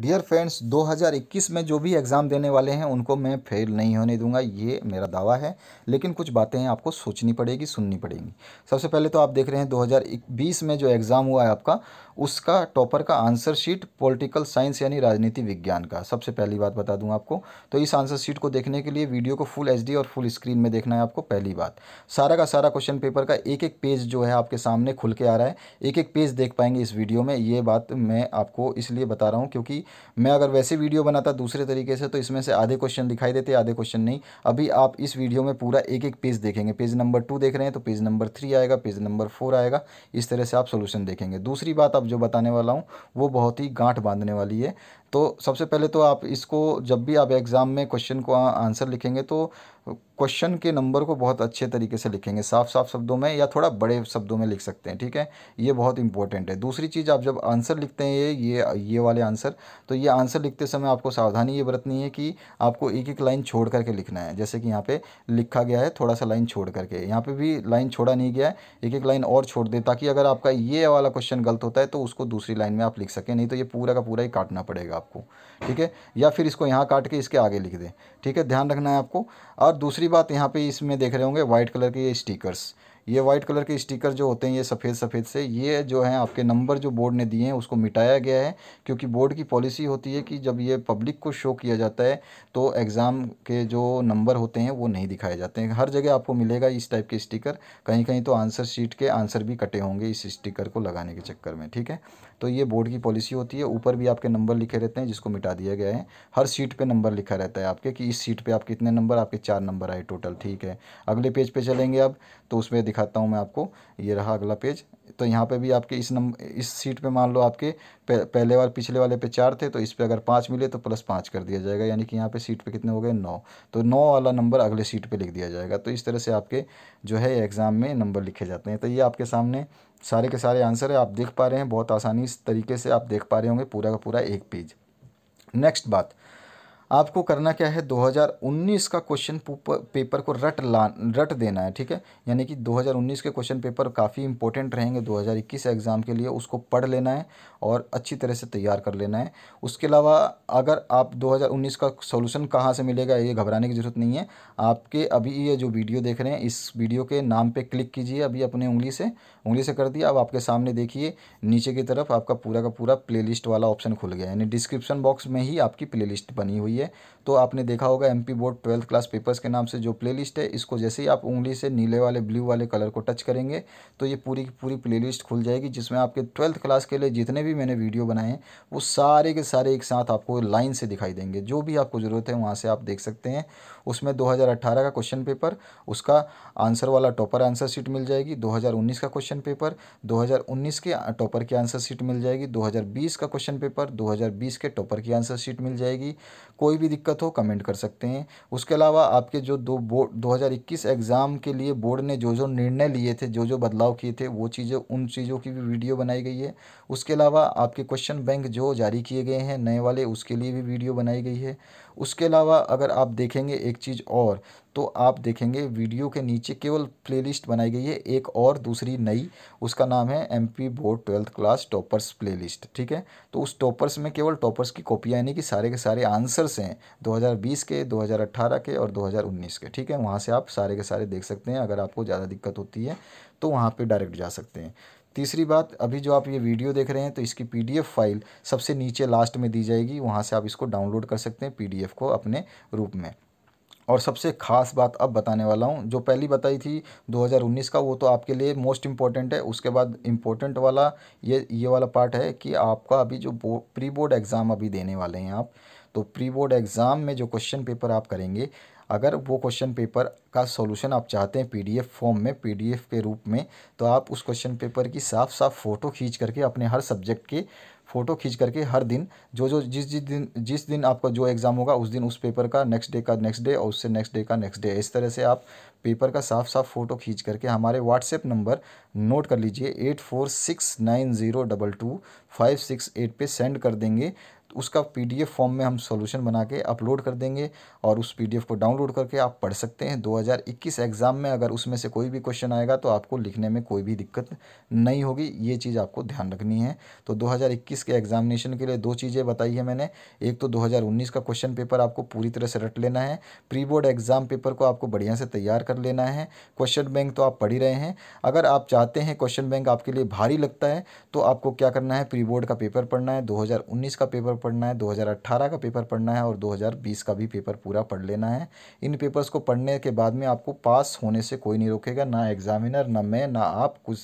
dear friends 2021 में जो भी एग्ज़ाम देने वाले हैं उनको मैं फेल नहीं होने दूंगा ये मेरा दावा है लेकिन कुछ बातें आपको सोचनी पड़ेगी सुननी पड़ेगी सबसे पहले तो आप देख रहे हैं 2020 में जो एग्ज़ाम हुआ है आपका उसका टॉपर का आंसर शीट पॉलिटिकल साइंस यानी राजनीति विज्ञान का सबसे पहली बात बता दूं आपको तो इस आंसर शीट को देखने के लिए वीडियो को फुल एच और फुल स्क्रीन में देखना है आपको पहली बात सारा का सारा क्वेश्चन पेपर का एक एक पेज जो है आपके सामने खुल के आ रहा है एक एक पेज देख पाएंगे इस वीडियो में ये बात मैं आपको इसलिए बता रहा हूँ क्योंकि मैं अगर वैसे वीडियो बनाता दूसरे तरीके से तो इसमें से आधे क्वेश्चन दिखाई देते आधे क्वेश्चन नहीं अभी आप इस वीडियो में पूरा एक एक पेज देखेंगे पेज नंबर टू देख रहे हैं तो पेज नंबर थ्री आएगा पेज नंबर फोर आएगा इस तरह से आप सोल्यूशन देखेंगे दूसरी बात आप अब जो बताने वाला हूँ वो बहुत ही गांठ बांधने वाली है तो सबसे पहले तो आप इसको जब भी आप एग्ज़ाम में क्वेश्चन को आंसर लिखेंगे तो क्वेश्चन के नंबर को बहुत अच्छे तरीके से लिखेंगे साफ साफ शब्दों में या थोड़ा बड़े शब्दों में लिख सकते हैं ठीक है ये बहुत इंपॉर्टेंट है दूसरी चीज़ आप जब आंसर लिखते हैं ये ये ये वाले आंसर तो ये आंसर लिखते समय आपको सावधानी ये बरतनी है कि आपको एक एक लाइन छोड़ करके लिखना है जैसे कि यहाँ पर लिखा गया है थोड़ा सा लाइन छोड़ करके यहाँ पर भी लाइन छोड़ा नहीं गया है एक एक लाइन और छोड़ दे ताकि अगर आपका ये वाला क्वेश्चन गलत होता है तो उसको दूसरी लाइन में आप लिख सकें नहीं तो ये पूरा का पूरा ही काटना पड़ेगा आपको ठीक है या फिर इसको यहाँ काट के इसके आगे लिख दें ठीक है ध्यान रखना है आपको और दूसरी बात यहाँ पे इसमें देख रहे होंगे वाइट कलर के ये स्टिकर्स ये वाइट कलर के स्टिकर जो होते हैं ये सफ़ेद सफ़ेद से ये जो है आपके नंबर जो बोर्ड ने दिए हैं उसको मिटाया गया है क्योंकि बोर्ड की पॉलिसी होती है कि जब ये पब्लिक को शो किया जाता है तो एग्ज़ाम के जो नंबर होते हैं वो नहीं दिखाए जाते हैं हर जगह आपको मिलेगा इस टाइप के स्टिकर कहीं कहीं तो आंसर शीट के आंसर भी कटे होंगे इस स्टिकर को लगाने के चक्कर में ठीक है तो ये बोर्ड की पॉलिसी होती है ऊपर भी आपके नंबर लिखे रहते हैं जिसको मिटा दिया गया है हर सीट पे नंबर लिखा रहता है आपके कि इस सीट पे आप कितने नंबर आपके चार नंबर आए टोटल ठीक है अगले पेज पे चलेंगे अब तो उसमें दिखाता हूँ मैं आपको ये रहा अगला पेज तो यहाँ पे भी आपके इस नंबर इस सीट पे मान लो आपके पहले बार पिछले वाले पे चार थे तो इस पे अगर पाँच मिले तो प्लस पाँच कर दिया जाएगा यानी कि यहाँ पे सीट पे कितने हो गए नौ तो नौ वाला नंबर अगले सीट पे लिख दिया जाएगा तो इस तरह से आपके जो है एग्ज़ाम में नंबर लिखे जाते हैं तो ये आपके सामने सारे के सारे आंसर है आप देख पा रहे हैं बहुत आसानी इस तरीके से आप देख पा रहे होंगे पूरा का पूरा एक पेज नेक्स्ट बात आपको करना क्या है 2019 का क्वेश्चन पेपर को रट ला रट देना है ठीक है यानी कि 2019 के क्वेश्चन पेपर काफ़ी इंपॉर्टेंट रहेंगे 2021 एग्ज़ाम के लिए उसको पढ़ लेना है और अच्छी तरह से तैयार कर लेना है उसके अलावा अगर आप 2019 का सॉल्यूशन कहाँ से मिलेगा ये घबराने की ज़रूरत नहीं है आपके अभी ये जो वीडियो देख रहे हैं इस वीडियो के नाम पर क्लिक कीजिए अभी अपने उंगली से उंगली से कर दिया अब आपके सामने देखिए नीचे की तरफ आपका पूरा का पूरा प्ले वाला ऑप्शन खुल गया यानी डिस्क्रिप्शन बॉक्स में ही आपकी प्ले बनी हुई है है तो आपने देखा होगा MP board twelfth class papers के नाम से जो प्लेलिस्ट है इसको जैसे ही आप उंगली से नीले वाले ब्लू वाले कलर को टच करेंगे तो ये पूरी की पूरी प्लेलिस्ट खुल जाएगी जिसमें आपके ट्वेल्थ क्लास के लिए जितने भी मैंने वीडियो बनाए हैं वो सारे के सारे एक साथ आपको लाइन से दिखाई देंगे जो भी आपको ज़रूरत है वहाँ से आप देख सकते हैं उसमें 2018 का क्वेश्चन पेपर उसका आंसर वाला टॉपर आंसर शीट मिल जाएगी 2019 का क्वेश्चन पेपर 2019 के टॉपर की आंसर शीट मिल जाएगी 2020 का क्वेश्चन पेपर 2020 के टॉपर की आंसर शीट मिल जाएगी कोई भी दिक्कत हो कमेंट कर सकते हैं उसके अलावा आपके जो दो बोर्ड दो एग्ज़ाम के लिए बोर्ड ने जो जो निर्णय लिए थे जो जो बदलाव किए थे वो चीज़ें उन चीज़ों की भी वीडियो बनाई गई है उसके अलावा आपके क्वेश्चन बैंक जो जारी किए गए हैं नए वाले उसके लिए भी वीडियो बनाई गई है उसके अलावा अगर आप देखेंगे एक चीज़ और तो आप देखेंगे वीडियो के नीचे केवल प्लेलिस्ट बनाई गई है एक और दूसरी नई उसका नाम है M P board twelfth class toppers playlist ठीक है तो उस टॉपर्स में केवल टॉपर्स की कॉपियाँ यानी कि सारे के सारे आंसर्स हैं 2020 के 2018 के और 2019 के ठीक है वहाँ से आप सारे के सारे देख सकते हैं अगर आपको ज़्यादा दिक्कत होती है तो वहाँ पर डायरेक्ट जा सकते हैं तीसरी बात अभी जो आप ये वीडियो देख रहे हैं तो इसकी पीडीएफ फाइल सबसे नीचे लास्ट में दी जाएगी वहाँ से आप इसको डाउनलोड कर सकते हैं पीडीएफ को अपने रूप में और सबसे खास बात अब बताने वाला हूँ जो पहली बताई थी 2019 का वो तो आपके लिए मोस्ट इम्पॉर्टेंट है उसके बाद इम्पोर्टेंट वाला ये ये वाला पार्ट है कि आपका अभी जो प्री बोर्ड एग्ज़ाम अभी देने वाले हैं आप तो प्री बोर्ड एग्ज़ाम में जो क्वेश्चन पेपर आप करेंगे अगर वो क्वेश्चन पेपर का सॉल्यूशन आप चाहते हैं पीडीएफ फॉर्म में पीडीएफ के रूप में तो आप उस क्वेश्चन पेपर की साफ साफ फ़ोटो खींच करके अपने हर सब्जेक्ट के फ़ोटो खींच करके हर दिन जो जो जिस जिस दिन जिस दिन आपका जो एग्ज़ाम होगा उस दिन उस पेपर का नेक्स्ट डे का नेक्स्ट डे और उससे नेक्स्ट डे का नेक्स्ट डे इस तरह से आप पेपर का साफ साफ फ़ोटो खींच करके हमारे व्हाट्सएप नंबर नोट कर लीजिए eight four six nine zero double two five six eight पर सेंड कर देंगे उसका पीडीएफ फॉर्म में हम सॉल्यूशन बना के अपलोड कर देंगे और उस पीडीएफ को डाउनलोड करके आप पढ़ सकते हैं 2021 एग्ज़ाम में अगर उसमें से कोई भी क्वेश्चन आएगा तो आपको लिखने में कोई भी दिक्कत नहीं होगी ये चीज़ आपको ध्यान रखनी है तो 2021 के एग्जामिनेशन के लिए दो चीज़ें बताई है मैंने एक तो 2019 का क्वेश्चन पेपर आपको पूरी तरह से रट लेना है प्री बोर्ड एग्ज़ाम पेपर को आपको बढ़िया से तैयार कर लेना है क्वेश्चन बैंक तो आप पढ़ ही रहे हैं अगर आप चाहते हैं क्वेश्चन बैंक आपके लिए भारी लगता है तो आपको क्या करना है प्री बोर्ड का पेपर पढ़ना है दो का पेपर पढ़ना है 2018 का पेपर पढ़ना है और 2020 का भी पेपर पूरा पढ़ लेना है इन पेपर्स को पढ़ने के बाद में आपको पास होने से कोई नहीं रोकेगा ना एग्जामिनर ना मैं ना आप कुछ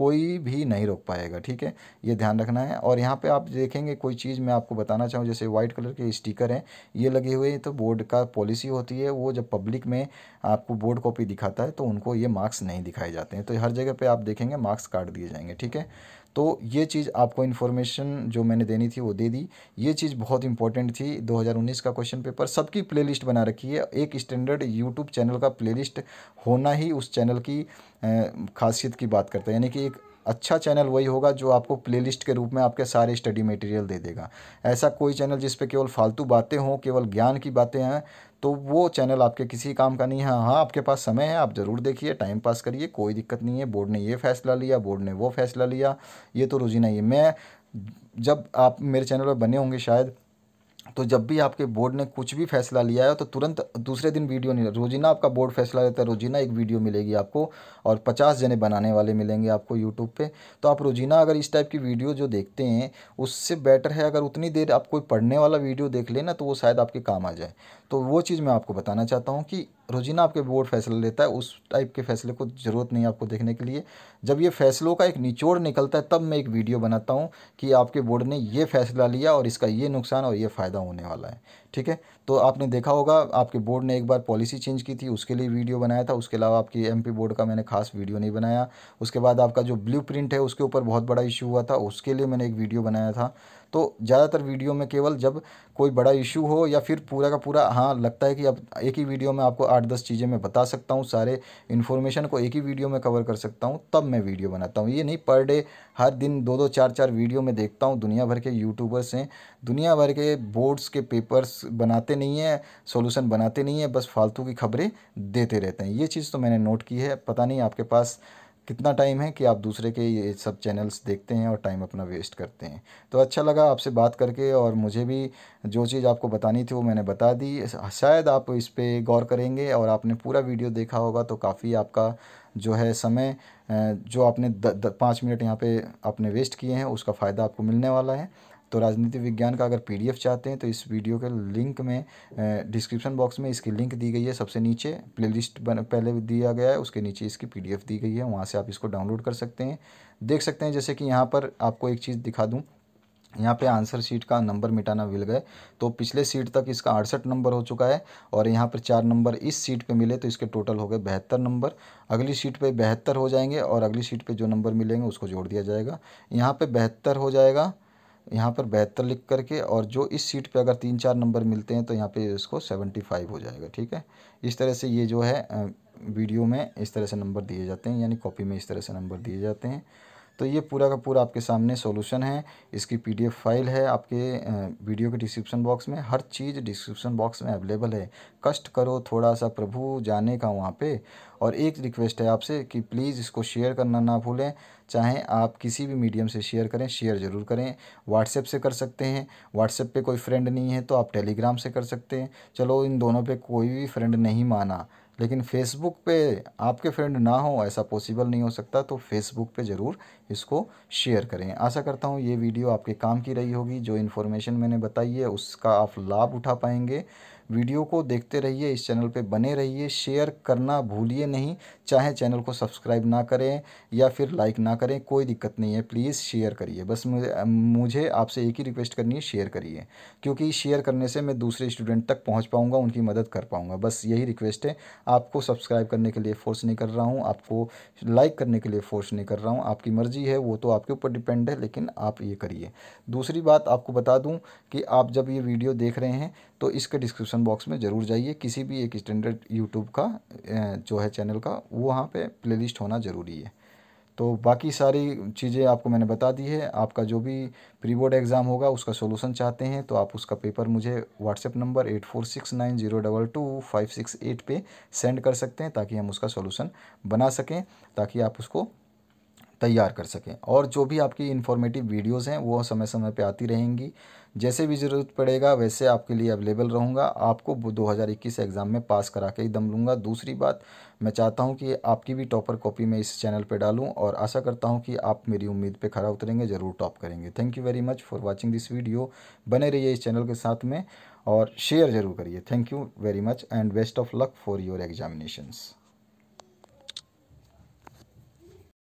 कोई भी नहीं रोक पाएगा ठीक है ये ध्यान रखना है और यहाँ पे आप देखेंगे कोई चीज़ मैं आपको बताना चाहूँ जैसे व्हाइट कलर के स्टिकर हैं ये लगे हुए हैं तो बोर्ड का पॉलिसी होती है वो जब पब्लिक में आपको बोर्ड कॉपी दिखाता है तो उनको ये मार्क्स नहीं दिखाए जाते हैं तो हर जगह पर आप देखेंगे मार्क्स काट दिए जाएंगे ठीक है तो ये चीज़ आपको इन्फॉर्मेशन जो मैंने देनी थी वो दे दी ये चीज़ बहुत इंपॉर्टेंट थी 2019 का क्वेश्चन पेपर सबकी प्लेलिस्ट बना रखी है एक स्टैंडर्ड यूट्यूब चैनल का प्लेलिस्ट होना ही उस चैनल की खासियत की बात करता है यानी कि अच्छा चैनल वही होगा जो आपको प्लेलिस्ट के रूप में आपके सारे स्टडी मटेरियल दे देगा ऐसा कोई चैनल जिस पे केवल फालतू बातें हों केवल ज्ञान की बातें हैं तो वो चैनल आपके किसी काम का नहीं है हाँ आपके पास समय है आप ज़रूर देखिए टाइम पास करिए कोई दिक्कत नहीं है बोर्ड ने ये फैसला लिया बोर्ड ने वो फैसला लिया ये तो नहीं ही मैं जब आप मेरे चैनल पर बने होंगे शायद तो जब भी आपके बोर्ड ने कुछ भी फैसला लिया है तो तुरंत दूसरे दिन वीडियो नहीं रोजीना आपका बोर्ड फैसला रहता है रोजीना एक वीडियो मिलेगी आपको और पचास जने बनाने वाले मिलेंगे आपको यूट्यूब पे तो आप रोजीना अगर इस टाइप की वीडियो जो देखते हैं उससे बेटर है अगर उतनी देर आप कोई पढ़ने वाला वीडियो देख लेना तो वो शायद आपके काम आ जाए तो वो चीज़ मैं आपको बताना चाहता हूँ कि रोजीना आपके बोर्ड फैसला लेता है उस टाइप के फैसले को ज़रूरत नहीं आपको देखने के लिए जब ये फैसलों का एक निचोड़ निकलता है तब मैं एक वीडियो बनाता हूँ कि आपके बोर्ड ने ये फैसला लिया और इसका ये नुकसान और ये फ़ायदा फ़ायदा होने वाला है ठीक है तो आपने देखा होगा आपके बोर्ड ने एक बार पॉलिसी चेंज की थी उसके लिए वीडियो बनाया था उसके अलावा आपकी एमपी बोर्ड का मैंने खास वीडियो नहीं बनाया उसके बाद आपका जो ब्लू प्रिंट है उसके ऊपर बहुत बड़ा इशू हुआ था उसके लिए मैंने एक वीडियो बनाया था तो ज़्यादातर वीडियो में केवल जब कोई बड़ा इशू हो या फिर पूरा का पूरा हाँ लगता है कि अब एक ही वीडियो में आपको आठ दस चीज़ें मैं बता सकता हूँ सारे इन्फॉर्मेशन को एक ही वीडियो में कवर कर सकता हूँ तब मैं वीडियो बनाता हूँ ये नहीं पर डे हर दिन दो दो चार चार वीडियो में देखता हूँ दुनिया भर के यूट्यूबर्स हैं दुनिया भर के बोर्ड्स के पेपर्स बनाते नहीं हैं सोल्यूशन बनाते नहीं हैं बस फालतू की खबरें देते रहते हैं ये चीज़ तो मैंने नोट की है पता नहीं आपके पास कितना टाइम है कि आप दूसरे के ये सब चैनल्स देखते हैं और टाइम अपना वेस्ट करते हैं तो अच्छा लगा आपसे बात करके और मुझे भी जो चीज़ आपको बतानी थी वो मैंने बता दी शायद आप इस पर गौर करेंगे और आपने पूरा वीडियो देखा होगा तो काफ़ी आपका जो है समय जो आपने पाँच मिनट यहाँ पे आपने वेस्ट किए हैं उसका फ़ायदा आपको मिलने वाला है तो राजनीति विज्ञान का अगर पीडीएफ चाहते हैं तो इस वीडियो के लिंक में डिस्क्रिप्शन बॉक्स में इसकी लिंक दी गई है सबसे नीचे प्लेलिस्ट बन पहले दिया गया है उसके नीचे इसकी पीडीएफ दी गई है वहाँ से आप इसको डाउनलोड कर सकते हैं देख सकते हैं जैसे कि यहाँ पर आपको एक चीज़ दिखा दूँ यहाँ पे आंसर सीट का नंबर मिटाना मिल गए तो पिछले सीट तक इसका अड़सठ नंबर हो चुका है और यहाँ पर चार नंबर इस सीट पे मिले तो इसके टोटल हो गए बहत्तर नंबर अगली सीट पे बहत्तर हो जाएंगे और अगली सीट पे जो नंबर मिलेंगे उसको जोड़ दिया जाएगा यहाँ पे बहत्तर हो जाएगा यहाँ पर बेहतर लिख करके और जो इस सीट पे अगर तीन चार नंबर मिलते हैं तो यहाँ पे इसको सेवेंटी फाइव हो जाएगा ठीक है इस तरह से ये जो है वीडियो में इस तरह से नंबर दिए जाते हैं यानी कॉपी में इस तरह से नंबर दिए जाते हैं तो ये पूरा का पूरा आपके सामने सॉल्यूशन है इसकी पीडीएफ फाइल है आपके वीडियो के डिस्क्रिप्शन बॉक्स में हर चीज़ डिस्क्रिप्शन बॉक्स में अवेलेबल है कष्ट करो थोड़ा सा प्रभु जाने का वहाँ पे और एक रिक्वेस्ट है आपसे कि प्लीज़ इसको शेयर करना ना भूलें चाहे आप किसी भी मीडियम से शेयर करें शेयर ज़रूर करें व्हाट्सएप से कर सकते हैं व्हाट्सएप पे कोई फ्रेंड नहीं है तो आप टेलीग्राम से कर सकते हैं चलो इन दोनों पे कोई भी फ्रेंड नहीं माना लेकिन फेसबुक पे आपके फ्रेंड ना हो ऐसा पॉसिबल नहीं हो सकता तो फेसबुक पे ज़रूर इसको शेयर करें आशा करता हूँ ये वीडियो आपके काम की रही होगी जो इन्फॉर्मेशन मैंने बताई है उसका आप लाभ उठा पाएंगे वीडियो को देखते रहिए इस चैनल पे बने रहिए शेयर करना भूलिए नहीं चाहे चैनल को सब्सक्राइब ना करें या फिर लाइक ना करें कोई दिक्कत नहीं है प्लीज़ शेयर करिए बस मुझे मुझे आपसे एक ही रिक्वेस्ट करनी है शेयर करिए क्योंकि शेयर करने से मैं दूसरे स्टूडेंट तक पहुँच पाऊँगा उनकी मदद कर पाऊँगा बस यही रिक्वेस्ट है आपको सब्सक्राइब करने के लिए फोर्स नहीं कर रहा हूँ आपको लाइक करने के लिए फोर्स नहीं कर रहा हूँ आपकी मर्ज़ी है वो तो आपके ऊपर डिपेंड है लेकिन आप ये करिए दूसरी बात आपको बता दूँ कि आप जब ये वीडियो देख रहे हैं तो इसके डिस्क्रिप्शन बॉक्स में ज़रूर जाइए किसी भी एक स्टैंडर्ड यूट्यूब का जो है चैनल का वो वहाँ पर प्ले होना ज़रूरी है तो बाकी सारी चीज़ें आपको मैंने बता दी है आपका जो भी प्री बोर्ड एग्ज़ाम होगा उसका सोलूसन चाहते हैं तो आप उसका पेपर मुझे WhatsApp number eight four six nine zero double two five six eight पर सेंड कर सकते हैं ताकि हम उसका सोलूसन बना सकें ताकि आप उसको तैयार कर सकें और जो भी आपकी इन्फॉर्मेटिव वीडियोज़ हैं वो समय समय पर आती रहेंगी जैसे भी ज़रूरत पड़ेगा वैसे आपके लिए अवेलेबल रहूँगा आपको 2021 एग्ज़ाम में पास करा के ही दम लूँगा दूसरी बात मैं चाहता हूँ कि आपकी भी टॉपर कॉपी मैं इस चैनल पर डालूँ और आशा करता हूँ कि आप मेरी उम्मीद पर खरा उतरेंगे ज़रूर टॉप करेंगे thank you very much for watching this video बने रहिए इस चैनल के साथ में और शेयर ज़रूर करिए thank you very much and best of luck for your examinations